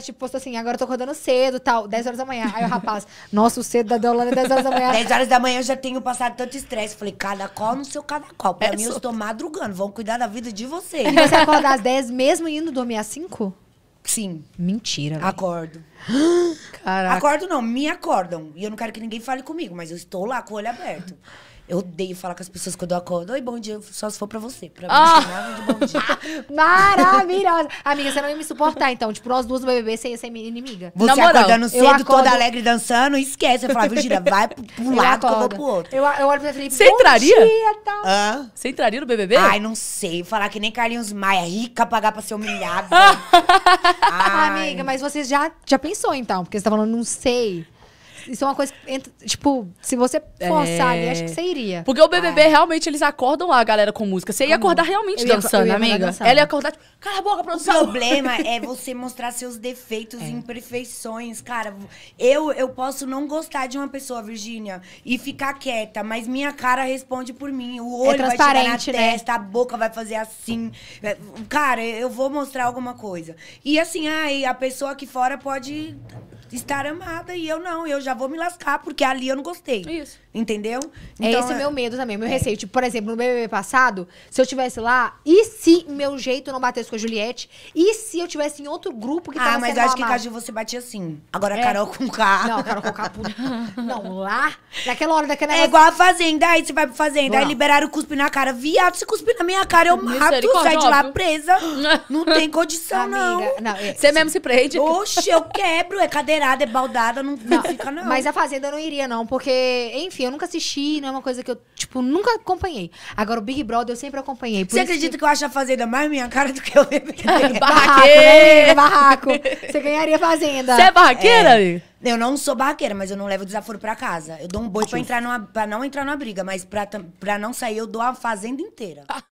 tipo, postou assim, agora eu tô acordando cedo tal, 10 horas da manhã. Aí o rapaz, nossa, o cedo da Deolane é 10 horas da manhã. 10 horas da manhã eu já tenho passado tanto estresse. Falei, cada qual no seu cada qual. Pra é mim, só... eu estou madrugando, vão cuidar da vida de vocês. E você acorda às 10 mesmo indo dormir às 5? Sim. Mentira. Véio. Acordo. Caraca. Acordo não, me acordam. E eu não quero que ninguém fale comigo, mas eu estou lá com o olho aberto. Eu odeio falar com as pessoas quando eu acordo. Oi, bom dia, só se for pra você. Pra mim, oh. bom dia. Maravilhosa. Amiga, você não ia me suportar, então. Tipo, nós duas no BBB, você ia ser minha inimiga. Você acordando cedo, acordo... toda alegre, dançando, esquece. Eu falava, Gira, vai pro, pro lado que eu vou pro outro. Eu, eu olho pra Felipe, você entraria? Dia, tal. Você entraria no BBB? Ai, não sei. Falar que nem Carlinhos Maia, rica, pagar pra ser humilhada. Amiga, mas você já, já pensou, então? Porque você tá falando, não sei. Isso é uma coisa que, entra, tipo, se você forçar é... ali, acho que você é. iria. Porque o BBB, realmente, eles acordam lá, a galera, com música. Você ia acordar realmente ia, dançando, amiga. Dançando. Ela ia acordar, tipo, cala a boca, produção. O problema é você mostrar seus defeitos e é. imperfeições, cara. Eu, eu posso não gostar de uma pessoa, Virgínia, e ficar quieta, mas minha cara responde por mim. O olho é vai chegar na né? testa, a boca vai fazer assim. Cara, eu vou mostrar alguma coisa. E assim, aí, a pessoa aqui fora pode estar amada e eu não, eu já vou me lascar porque ali eu não gostei. Isso. Entendeu? É então, é esse é... meu medo também, meu é. receio. Tipo, por exemplo, no BBB passado, se eu tivesse lá, e se meu jeito não batesse com a Juliette? E se eu tivesse em outro grupo que ah, tava Ah, mas eu acho que caso você batia assim. Agora é. Carol com K. Não, Carol com K puta. não, lá, naquela hora daquela É igual a Fazenda, aí você vai pra Fazenda, aí liberaram o cuspe na cara. Viado, se cuspir na minha cara, eu mato, sai de lá presa. Não tem condição, Amiga, não. não é, você mesmo se prende. Oxe, eu quebro, é cadeira é baldada, não, não fica, não. Mas a Fazenda eu não iria, não, porque, enfim, eu nunca assisti, não é uma coisa que eu, tipo, nunca acompanhei. Agora, o Big Brother eu sempre acompanhei. Você acredita que... que... eu acho a Fazenda mais minha cara do que eu barraco, né, barraco. Você ganharia Fazenda. Você é barraqueira, é. Eu não sou barraqueira, mas eu não levo desaforo pra casa. Eu dou um boi pra, entrar numa, pra não entrar na briga, mas pra, pra não sair, eu dou a fazenda inteira. Ah.